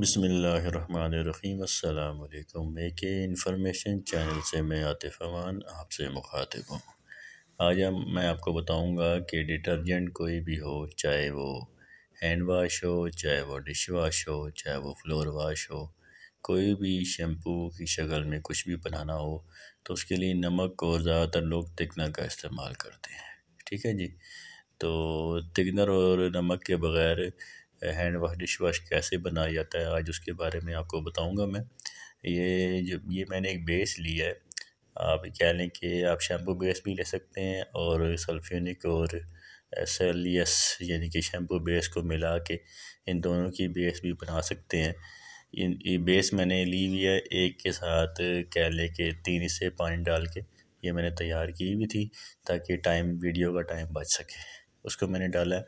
बसमीम् अल्लाम मे के information channel से मैं आतिफ अमान आपसे मुखातिब हूँ आज हम मैं आपको बताऊंगा कि डिटर्जेंट कोई भी हो चाहे वो हैंड वाश हो चाहे वो डिश वाश हो चाहे वो फ्लोर वाश हो कोई भी शैम्पू की शक्ल में कुछ भी बनाना हो तो उसके लिए नमक और ज़्यादातर लोग तिकनर का इस्तेमाल करते हैं ठीक है जी तो तिकनर और नमक के बग़ैर हैंड वाश डिश वाश कैसे बनाया जाता है आज उसके बारे में आपको बताऊंगा मैं ये जो ये मैंने एक बेस लिया है आप कह लें कि आप शैम्पू बेस भी ले सकते हैं और सल्फ्यूनिक और एस एल एस यानी कि शैम्पू बेस को मिला के इन दोनों की बेस भी बना सकते हैं इन ये बेस मैंने ली हुई है एक के साथ कह लें कि तीन हिस्से पानी डाल के ये मैंने तैयार की हुई थी ताकि टाइम वीडियो का टाइम बच सके उसको मैंने डाला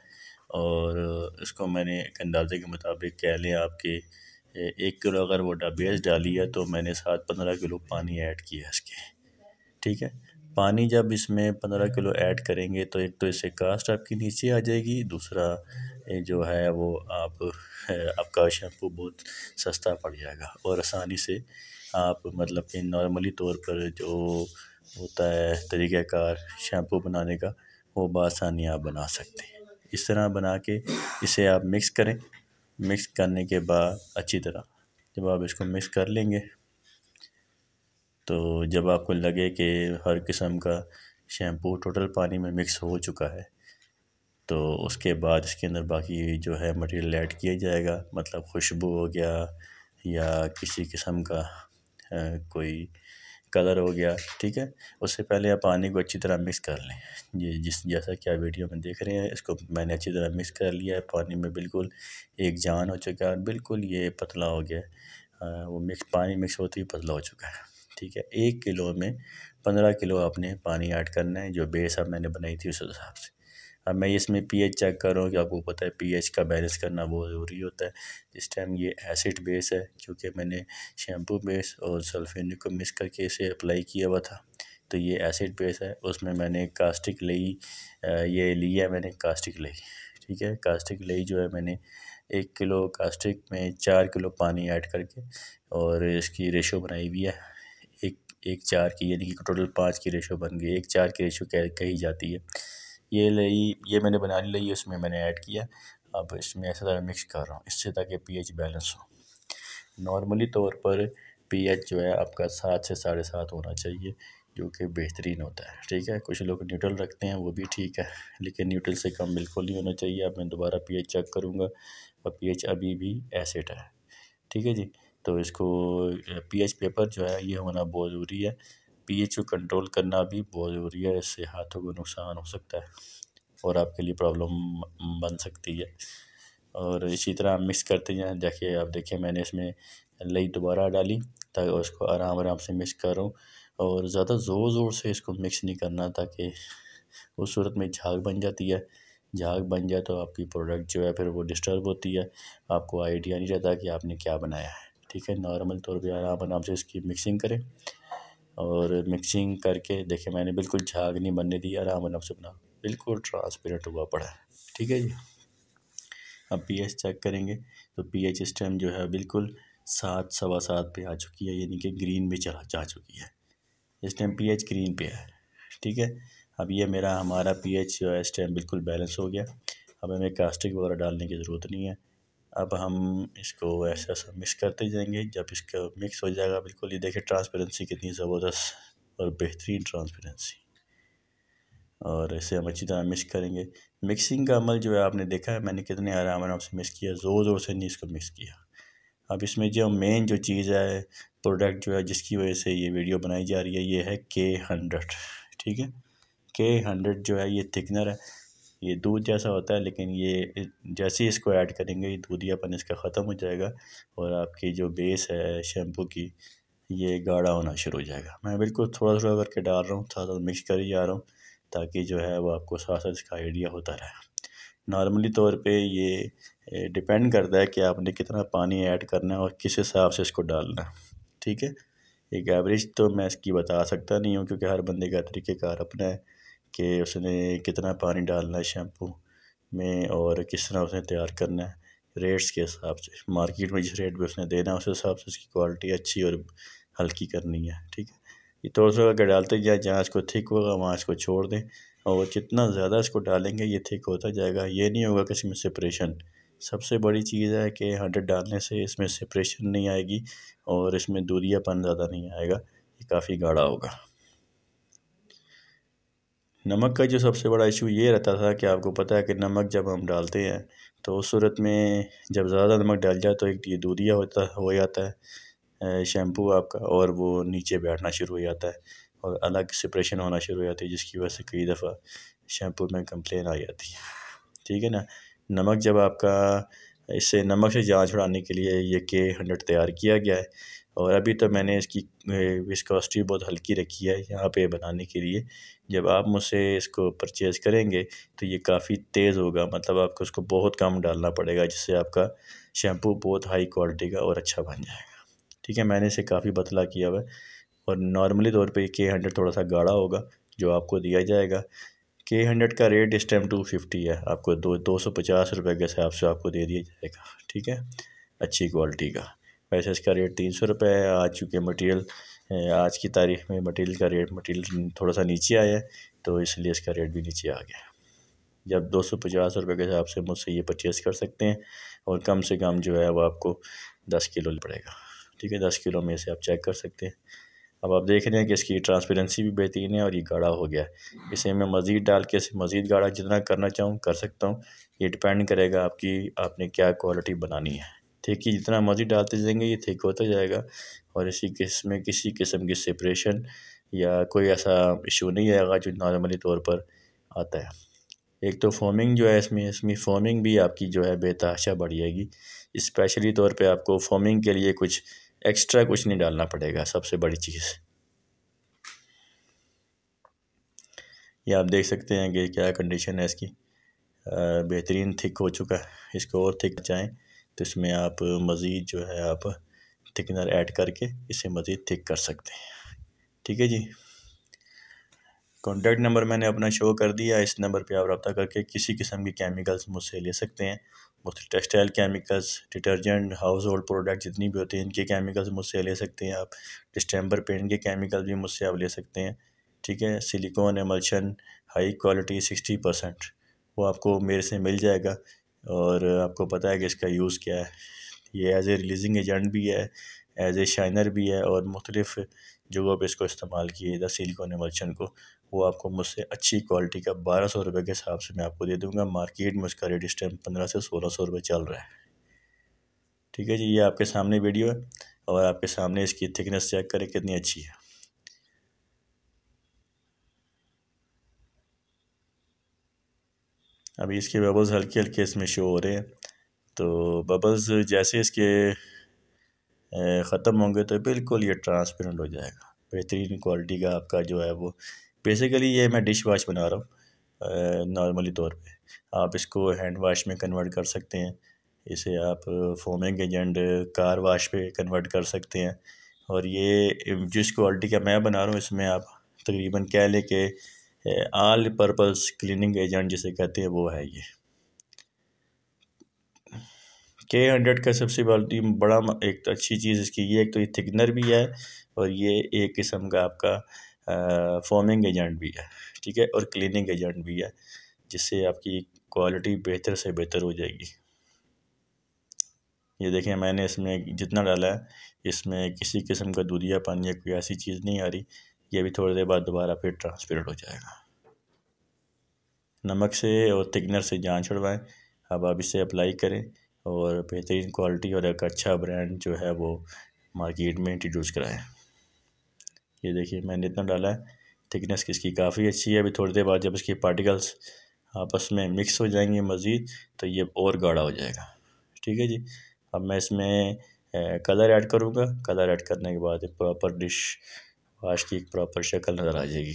और इसको मैंने एक अंदाज़े के मुताबिक कह लें आपके एक किलो अगर वो डबेज डाली है तो मैंने साथ पंद्रह किलो पानी ऐड किया इसके ठीक है पानी जब इसमें पंद्रह किलो ऐड करेंगे तो एक तो इससे कास्ट आपकी नीचे आ जाएगी दूसरा जो है वो आप आपका शैम्पू बहुत सस्ता पड़ जाएगा और आसानी से आप मतलब कि नॉर्मली तौर पर जो होता है तरीक़ाकार शैम्पू बनाने का वो बसानी आप बना सकते हैं इस तरह बना के इसे आप मिक्स करें मिक्स करने के बाद अच्छी तरह जब आप इसको मिक्स कर लेंगे तो जब आपको लगे कि हर किस्म का शैम्पू टोटल पानी में मिक्स हो चुका है तो उसके बाद इसके अंदर बाकी जो है मटेरियल ऐड किया जाएगा मतलब खुशबू हो गया या किसी किस्म का आ, कोई कलर हो गया ठीक है उससे पहले आप पानी को अच्छी तरह मिक्स कर लें ये जिस जैसा कि आप वीडियो में देख रहे हैं इसको मैंने अच्छी तरह मिक्स कर लिया है पानी में बिल्कुल एक जान हो चुका है बिल्कुल ये पतला हो गया है वो मिक्स पानी मिक्स होते ही पतला हो चुका है ठीक है एक किलो में पंद्रह किलो आपने पानी ऐड करना है जो बेस अब मैंने बनाई थी उस हिसाब से अब मैं इसमें पीएच चेक कर रहा हूँ कि आपको पता है पीएच का बैलेंस करना बहुत ज़रूरी होता है इस टाइम ये एसिड बेस है क्योंकि मैंने शैम्पू बेस और सल्फेनिक को मिक्स करके इसे अप्लाई किया हुआ था तो ये एसिड बेस है उसमें मैंने कास्टिक लई ये लिया मैंने कास्टिक लई ठीक है कास्टिक लई जो है मैंने एक किलो कास्टिक में चार किलो पानी ऐड करके और इसकी रेशो बनाई हुई है एक एक चार की यानी कि टोटल पाँच की रेशो बन गई एक चार की रेशो कह कही जाती है ये लई ये मैंने बना ली उसमें मैंने ऐड किया अब इसमें ऐसा ज़्यादा मिक्स कर रहा हूँ इससे ताकि पीएच बैलेंस हो नॉर्मली तौर पर पीएच जो है आपका सात से साढ़े सात होना चाहिए जो कि बेहतरीन होता है ठीक है कुछ लोग न्यूट्रल रखते हैं वो भी ठीक है लेकिन न्यूट्रल से कम बिल्कुल नहीं होना चाहिए अब मैं दोबारा एच चेक करूँगा और एच अभी भी एसिड है ठीक है जी तो इसको एच पेपर जो है ये होना बहुत ज़रूरी है पीएच को कंट्रोल करना भी बहुत ज़रूरी है इससे हाथों को नुकसान हो सकता है और आपके लिए प्रॉब्लम बन सकती है और इसी तरह आप मिक्स करते हैं देखिए आप देखिए मैंने इसमें लई दोबारा डाली ताकि उसको आराम आराम से मिक्स करूँ और ज़्यादा ज़ोर ज़ोर से इसको मिक्स नहीं करना ताकि उस सूरत में झाग बन जाती है झाग बन जाए तो आपकी प्रोडक्ट जो है फिर वो डिस्टर्ब होती है आपको आइडिया नहीं रहता कि आपने क्या बनाया है ठीक है नॉर्मल तौर पर आराम आराम से इसकी मिक्सिंग करें और मिक्सिंग करके देखे मैंने बिल्कुल झाग नहीं बनने दी आराम आराम से बना बिल्कुल ट्रांसपेरेंट हुआ पड़ा है ठीक है जी अब पीएच चेक करेंगे तो पीएच इस टाइम जो है बिल्कुल सात सवा सात पे आ चुकी है यानी कि ग्रीन में चला जा चुकी है इस टाइम पीएच ग्रीन पे है ठीक है अब ये मेरा हमारा पीएच जो है इस टाइम बिल्कुल बैलेंस हो गया अब हमें कास्टिक वगैरह डालने की ज़रूरत नहीं है अब हम इसको ऐसे ऐसा मिक्स करते जाएंगे जब इसका मिक्स हो जाएगा बिल्कुल ये देखिए ट्रांसपेरेंसी कितनी ज़बरदस्त और बेहतरीन ट्रांसपेरेंसी और इसे हम अच्छी तरह मिक्स करेंगे मिक्सिंग का अमल जो है आपने देखा है मैंने कितने आराम आराम से मिक्स किया ज़ोर ज़ोर से नहीं इसको मिक्स किया अब इसमें जो मेन जो चीज़ है प्रोडक्ट जो है जिसकी वजह से ये वीडियो बनाई जा रही है ये है के हंड्रेड ठीक है के हंड्रेड जो है ये थिकनर है ये दूध जैसा होता है लेकिन ये जैसे ही इसको ऐड करेंगे ये दूध दूधियापन इसका ख़त्म हो जाएगा और आपकी जो बेस है शैम्पू की ये गाढ़ा होना शुरू हो जाएगा मैं बिल्कुल थोड़ा थोड़ा करके डाल रहा हूँ थोड़ा साथ मिक्स कर ही जा रहा हूँ ताकि जो है वो आपको साथ साथ इसका आइडिया होता रहे नॉर्मली तौर पे ये डिपेंड करता है कि आपने कितना पानी ऐड करना है और किस हिसाब से इसको डालना है ठीक है एक एवरेज तो मैं इसकी बता सकता नहीं हूँ क्योंकि हर बंदे का तरीक़ेकार अपना है कि उसने कितना पानी डालना है शैम्पू में और किस तरह उसने तैयार करना है रेट्स के हिसाब से मार्केट में जिस रेट पे उसने देना है उस हिसाब से उसकी क्वालिटी अच्छी और हल्की करनी है ठीक है ये थोड़ा थोड़ा अगर डालते जाए जहाँ इसको थिक होगा वहाँ इसको छोड़ दें और जितना ज़्यादा इसको डालेंगे ये थिक होता जाएगा ये नहीं होगा किसी में सेपरेशन सबसे बड़ी चीज़ है कि हंड्रेड डालने से इसमें सेपरेशन नहीं आएगी और इसमें दूरियापन ज़्यादा नहीं आएगा ये काफ़ी गाढ़ा होगा नमक का जो सबसे बड़ा इशू ये रहता था कि आपको पता है कि नमक जब हम डालते हैं तो उस सूरत में जब ज़्यादा नमक डाल जाए तो एक ये दूधिया होता हो जाता है शैम्पू आपका और वो नीचे बैठना शुरू हो जाता है और अलग प्रेशन होना शुरू हो जाती है जिसकी वजह से कई दफ़ा शैम्पू में कंप्लेन आ जाती है ठीक है ना नमक जब आपका इससे नमक से जान छुड़ाने के लिए ये के हंड्रेड तैयार किया गया है और अभी तो मैंने इसकी विस्कोसिटी बहुत हल्की रखी है यहाँ पे बनाने के लिए जब आप मुझसे इसको परचेज़ करेंगे तो ये काफ़ी तेज़ होगा मतलब आपको इसको बहुत कम डालना पड़ेगा जिससे आपका शैम्पू बहुत हाई क्वालिटी का और अच्छा बन जाएगा ठीक है मैंने इसे काफ़ी बतला किया हुआ है और नॉर्मली तौर पर के हंड्रेड थोड़ा सा गाढ़ा होगा जो आपको दिया जाएगा के हंड्रेड का रेट इस टाइम टू फिफ्टी है आपको दो दो सौ पचास रुपये के हिसाब से आपको दे दिया जाएगा ठीक है अच्छी क्वालिटी का वैसे इसका रेट तीन सौ रुपये है आज चूँकि मटेरियल आज की तारीख़ में मटेरियल का रेट मटेरियल थोड़ा सा नीचे आया है तो इसलिए इसका रेट भी नीचे आ गया जब दो सौ पचास रुपये के हिसाब से मुझसे ये परचेज़ कर सकते हैं और कम से कम जो है वो आपको दस किलो पड़ेगा ठीक है दस किलो में से आप चेक कर सकते हैं अब आप देख रहे हैं कि इसकी ट्रांसपेरेंसी भी बेहतरीन है और ये गाढ़ा हो गया है इसे मैं मज़ीद डाल के इसे मज़ीद गाढ़ा जितना करना चाहूँ कर सकता हूँ ये डिपेंड करेगा आपकी आपने क्या क्वालिटी बनानी है थेकी जितना मर्ज़ी डालते जाएंगे ये थेक होता जाएगा और इसी केस में किसी किस्म की सेपरेशन या कोई ऐसा इशू नहीं आएगा जो नॉर्मली तौर पर आता है एक तो फॉर्मिंग जो है इसमें इसमें फॉर्मिंग भी आपकी जो है बेतहाशा बढ़ जाएगी इस्पेशली तौर पर आपको फॉर्मिंग के लिए कुछ एक्स्ट्रा कुछ नहीं डालना पड़ेगा सबसे बड़ी चीज़ ये आप देख सकते हैं कि क्या कंडीशन है इसकी बेहतरीन थिक हो चुका है इसको और थिक चाहें तो इसमें आप मज़ीद जो है आप थिकनर ऐड करके इसे मज़ीद थिक कर सकते हैं ठीक है जी कॉन्टैक्ट नंबर मैंने अपना शो कर दिया इस नंबर पे आप रब्ता करके किसी किस्म के केमिकल्स मुझसे ले सकते हैं मुख्तु textile chemicals detergent household product जितनी भी होते हैं इनके केमिकल्स मुझसे ले सकते हैं आप डिस्टेम्बर पेंट के केमिकल भी मुझसे आप ले सकते हैं ठीक है silicone emulsion high quality sixty percent वो आपको मेरे से मिल जाएगा और आपको पता है कि इसका यूज़ क्या है ये एज़ ए रिलीजिंग एजेंट भी है एज़ ए शाइनर भी है और मुख्तलिफ़ जगहों पर इसको इस्तेमाल किए जाता सिलिकॉन एमल्शन को वो आपको मुझसे अच्छी क्वालिटी का बारह सौ रुपये के हिसाब से मैं आपको दे दूँगा मार्केट में उसका रेट इस टाइम पंद्रह से सोलह सौ रुपये चल रहा है ठीक है जी ये आपके सामने वीडियो है और आपके सामने इसकी थिकनेस चेक करें कितनी अच्छी है अभी इसके बबल्स हल्के हल्के इसमें शो हो रहे हैं तो बबल्स जैसे इसके ख़त्म होंगे तो बिल्कुल ये ट्रांसपेरेंट हो जाएगा बेहतरीन क्वालिटी का आपका जो है वो बेसिकली ये मैं डिश वाश बना रहा हूँ नॉर्मली तौर पे आप इसको हैंड वाश में कन्वर्ट कर सकते हैं इसे आप फोमिंग एजेंट कार वाश पे कन्वर्ट कर सकते हैं और ये जिस क्वालिटी का मैं बना रहा हूँ इसमें आप तकरीबन कह लें कि आल पर्पस क्लीनिंग एजेंट जिसे कहते हैं वो है ये के हंड्रेड का सबसे बड़ा एक तो अच्छी चीज़ इसकी ये एक तो ये थिकनर भी है और ये एक किस्म का आपका फॉर्मिंग एजेंट भी है ठीक है और क्लीनिंग एजेंट भी है जिससे आपकी क्वालिटी बेहतर से बेहतर हो जाएगी ये देखें मैंने इसमें जितना डाला है इसमें किसी किस्म का दूधिया पानी या कोई ऐसी चीज़ नहीं आ रही ये भी थोड़ी देर बाद दोबारा फिर ट्रांसपेरेंट हो जाएगा नमक से और थिकनर से जान छुड़वाएँ अब आप इसे अप्लाई करें और बेहतरीन क्वालिटी और एक अच्छा ब्रांड जो है वो मार्केट में इंट्रोड्यूस कराएं ये देखिए मैंने इतना डाला है थिकनेस इसकी काफ़ी अच्छी है अभी थोड़ी देर बाद जब इसके पार्टिकल्स आपस में मिक्स हो जाएंगे मज़ीद तो ये और गाढ़ा हो जाएगा ठीक है जी अब मैं इसमें कलर ऐड करूँगा कलर ऐड करने के बाद प्रॉपर डिश वाश की एक प्रॉपर शक्ल नज़र आ जाएगी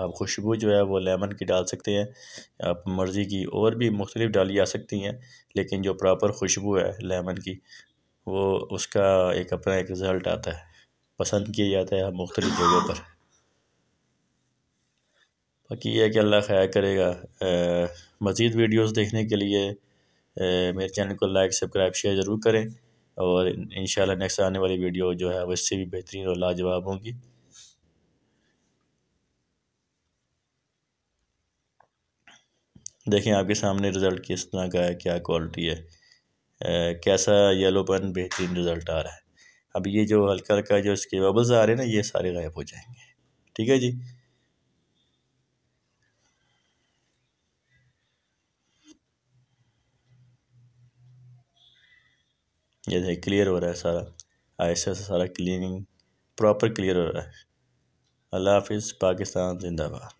आप खुशबू जो है वो लेमन की डाल सकते हैं आप मर्ज़ी की और भी मुख्तलिफ डाली जा सकती हैं लेकिन जो प्रॉपर खुशबू है लेमन की वो उसका एक अपना एक रिज़ल्ट आता है पसंद किया जाता है मुख्तलिफ जगहों पर बाकी यह कि अल्लाह ख्याल करेगा मज़ीद वीडियोज़ देखने के लिए मेरे चैनल को लाइक सब्सक्राइब शेयर ज़रूर करें और इन नेक्स्ट आने वाली वीडियो जो है वो इससे भी बेहतरीन और लाजवाब होंगी देखें आपके सामने रिज़ल्ट किस तरह का है क्या क्वालिटी है आ, कैसा येलोपन बेहतरीन रिज़ल्ट आ रहा है अब ये जो हल्का हल्का जो इसके बबल्स आ रहे हैं ना ये सारे गायब हो जाएंगे ठीक है जी ये देखिए क्लियर हो रहा है सारा आहिस्ता आहिस्ता सारा क्लीनिंग प्रॉपर क्लियर हो रहा है अल्लाह हाफिज़ पाकिस्तान जिंदाबाद